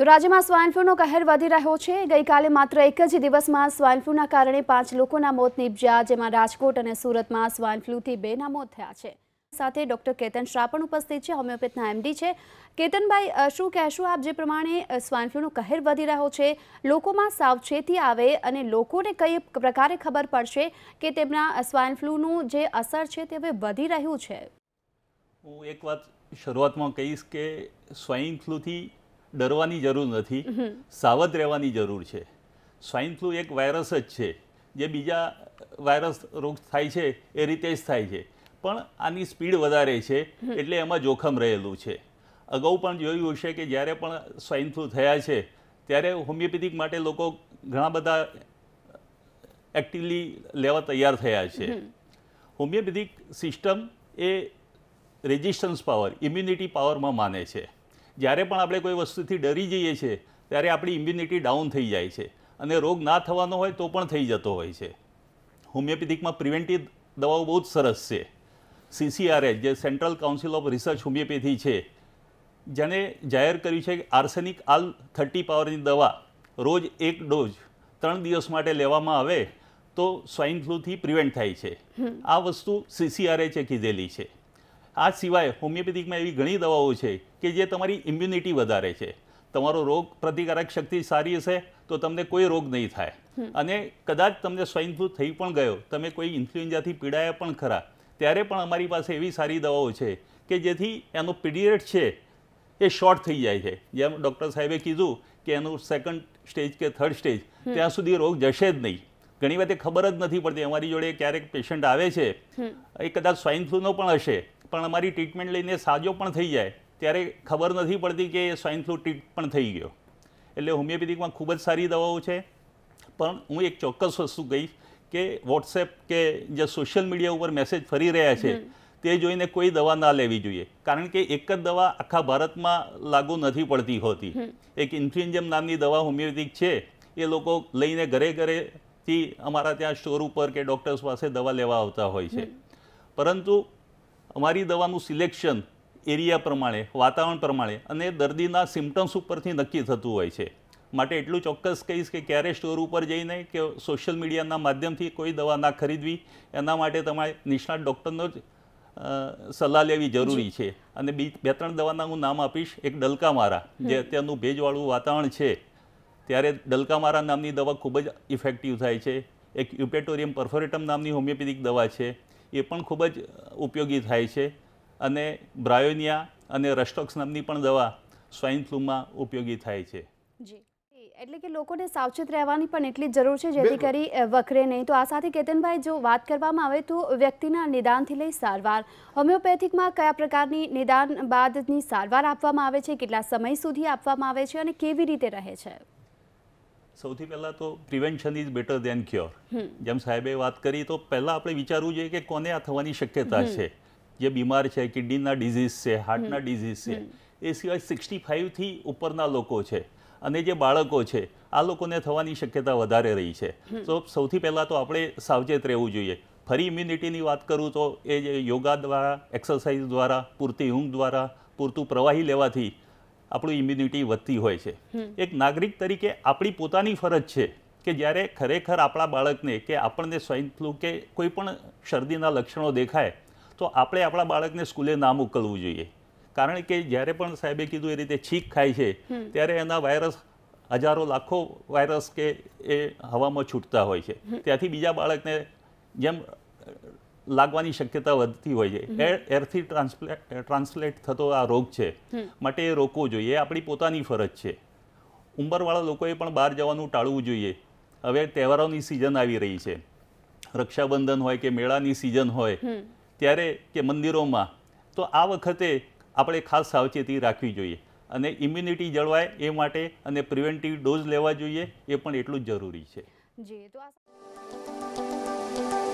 તો રાજ્યમાં સ્વાઇન ફ્લૂનો કહેર વધી રહ્યો છે ગઈકાલે માત્ર એક જ દિવસમાં સ્વાઇન ફ્લૂના કારણે પાંચ લોકોના મોત નીપજ્યા જેમાં રાજકોટ અને સુરતમાં સ્વાઇન ફ્લૂથી બેના મોત થયા છે સાથે ડૉક્ટર કેતન શાહ પણ ઉપસ્થિત છે હોમિયોપેથના એમડી છે કેતનભાઈ શું કહેશું આપ જે પ્રમાણે સ્વાઇન ફ્લૂનો કહેર વધી રહ્યો છે લોકોમાં સાવચેતી આવે અને લોકોને કઈ પ્રકારે ખબર પડશે કે તેમના સ્વાઇન ફ્લૂનું જે અસર છે તે હવે વધી રહ્યું છે હું એક વાત શરૂઆતમાં કહીશ કે સ્વાઇન ફ્લુથી ડરવાની જરૂર નથી સાવધ રહેવાની જરૂર છે સ્વાઇન ફ્લૂ એક વાયરસ જ છે જે બીજા વાયરસ રોગ થાય છે એ રીતે જ થાય છે પણ આની સ્પીડ વધારે છે એટલે એમાં જોખમ રહેલું છે અગાઉ પણ જોયું હશે કે જ્યારે પણ સ્વાઇન ફ્લૂ થયા છે ત્યારે હોમિયોપેથિક માટે લોકો ઘણા બધા એક્ટિવલી લેવા તૈયાર થયા છે હોમિયોપેથિક સિસ્ટમ એ રેઝિસ્ટન્સ પાવર ઇમ્યુનિટી પાવરમાં માને છે જ્યારે પણ આપણે કોઈ વસ્તુથી ડરી જઈએ છીએ ત્યારે આપણી ઇમ્યુનિટી ડાઉન થઈ જાય છે અને રોગ ના થવાનો હોય તો પણ થઈ જતો હોય છે હોમિયોપેથિકમાં પ્રિવેન્ટિવ દવાઓ બહુ જ સરસ છે સીસીઆરએચ જે central council of research homeopathy છે જેને જાહેર કર્યું છે કે આર્સેનિક આલ થર્ટી પાવરની દવા રોજ એક ડોઝ ત્રણ દિવસ માટે લેવામાં આવે તો સ્વાઇન ફ્લૂથી પ્રિવેન્ટ થાય છે આ વસ્તુ સીસીઆરએચે કીધેલી છે આ સિવાય હોમિયોપેથિકમાં એવી ઘણી દવાઓ છે કે જે તમારી ઇમ્યુનિટી વધારે છે તમારો રોગ પ્રતિકારક શક્તિ સારી હશે તો તમને કોઈ રોગ નહીં થાય અને કદાચ તમને સ્વાઇન ફ્લૂ થઈ પણ ગયો તમે કોઈ ઇન્ફ્લુએન્ઝાથી પીડાયા પણ ખરા ત્યારે પણ અમારી પાસે એવી સારી દવાઓ છે કે જેથી એનો પીરિયડ છે એ શોર્ટ થઈ જાય છે જેમ ડૉક્ટર સાહેબે કીધું કે એનું સેકન્ડ સ્ટેજ કે થર્ડ સ્ટેજ ત્યાં સુધી રોગ જશે જ નહીં ઘણી વખતે ખબર જ નથી પડતી અમારી જોડે ક્યારેક પેશન્ટ આવે છે એ કદાચ સ્વાઇન ફ્લૂનો પણ હશે પણ અમારી ટ્રીટમેન્ટ લઈને સાજો પણ થઈ જાય ત્યારે ખબર નથી પડતી કે સ્વાઇન ફ્લૂ ટ્રીટ પણ થઈ ગયો એટલે હોમિયોપેથિકમાં ખૂબ જ સારી દવાઓ છે પણ હું એક ચોક્કસ વસ્તુ કહીશ કે વોટ્સએપ કે જે સોશિયલ મીડિયા ઉપર મેસેજ ફરી રહ્યા છે તે જોઈને કોઈ દવા ના લેવી જોઈએ કારણ કે એક જ દવા આખા ભારતમાં લાગુ નથી પડતી હોતી એક ઇન્ફ્લુએન્જમ નામની દવા હોમિયોપેથિક છે એ લોકો લઈને ઘરે ઘરેથી અમારા ત્યાં સ્ટોર ઉપર કે ડૉક્ટર્સ પાસે દવા લેવા આવતા હોય છે પરંતુ અમારી દવાનું સિલેક્શન એરિયા પ્રમાણે વાતાવરણ પ્રમાણે અને દર્દીના સિમ્ટમ્સ ઉપરથી નક્કી થતું હોય છે માટે એટલું ચોક્કસ કહીશ કે ક્યારે સ્ટોર ઉપર જઈને કે સોશિયલ મીડિયાના માધ્યમથી કોઈ દવા ના ખરીદવી એના માટે તમારે નિષ્ણાત ડૉક્ટરનો જ સલાહ લેવી જરૂરી છે અને બી બે ત્રણ દવાના હું નામ આપીશ એક ડલકામારા જે અત્યારનું ભેજવાળું વાતાવરણ છે ત્યારે ડલકામારા નામની દવા ખૂબ જ ઇફેક્ટિવ થાય છે એક યુપેટોરિયમ પરફોરેટમ નામની હોમિયોપેથિક દવા છે એ પણ ખૂબ જ ઉપયોગી થાય છે અને બ્રાયોનિયા અને રસ્ટોક્સ નામની પણ દવા સ્વાઇન ફ્લૂમાં ઉપયોગી થાય છે એટલે કે લોકોને સાવચેત રહેવાની પણ એટલી જ જરૂર છે જેથી કરી વકરે નહીં તો આ સાથે કેતનભાઈ જો વાત કરવામાં આવે તો વ્યક્તિના નિદાનથી લઈ સારવાર હોમિયોપેથિકમાં કયા પ્રકારની નિદાન બાદની સારવાર આપવામાં આવે છે કેટલા સમય સુધી આપવામાં આવે છે અને કેવી રીતે રહે છે સૌથી પહેલાં તો prevention is better than cure જેમ સાહેબે વાત કરી તો પહેલાં આપણે વિચારવું જોઈએ કે કોને આ થવાની શક્યતા છે જે બીમાર છે કિડનીના ડિઝીઝ છે હાર્ટના ડિઝીઝ છે એ સિવાય સિક્સટી ફાઇવથી ઉપરના લોકો છે અને જે બાળકો છે આ લોકોને થવાની શક્યતા વધારે રહી છે તો સૌથી પહેલાં તો આપણે સાવચેત રહેવું જોઈએ ફરી ઇમ્યુનિટીની વાત કરું તો એ જે યોગા દ્વારા એક્સરસાઇઝ દ્વારા પૂરતી ઊંઘ દ્વારા પૂરતું પ્રવાહી લેવાથી આપણું ઇમ્યુનિટી વધતી હોય છે એક નાગરિક તરીકે આપણી પોતાની ફરજ છે કે જ્યારે ખરેખર આપણા બાળકને કે આપણને સ્વાઇન ફ્લૂ કે કોઈ પણ શરદીના લક્ષણો દેખાય તો આપણે આપણા બાળકને સ્કૂલે ના મોકલવું જોઈએ કારણ કે જ્યારે પણ સાહેબે કીધું એ રીતે છીંક ખાય છે ત્યારે એના વાયરસ હજારો લાખો વાયરસ કે એ હવામાં છૂટતા હોય છે ત્યાંથી બીજા બાળકને જેમ લાગવાની શક્યતા વધતી હોય છે એર એરથી ટ્રાન્સલેટ થતો આ રોગ છે માટે એ રોકવો જોઈએ એ આપણી પોતાની ફરજ છે ઉંમરવાળા લોકોએ પણ બહાર જવાનું ટાળવું જોઈએ હવે તહેવારોની સિઝન આવી રહી છે રક્ષાબંધન હોય કે મેળાની સિઝન હોય ત્યારે કે મંદિરોમાં તો આ વખતે આપણે ખાસ સાવચેતી રાખવી જોઈએ અને ઇમ્યુનિટી જળવાય એ માટે અને પ્રિવેન્ટિવ ડોઝ લેવા જોઈએ એ પણ એટલું જ જરૂરી છે જી તો આ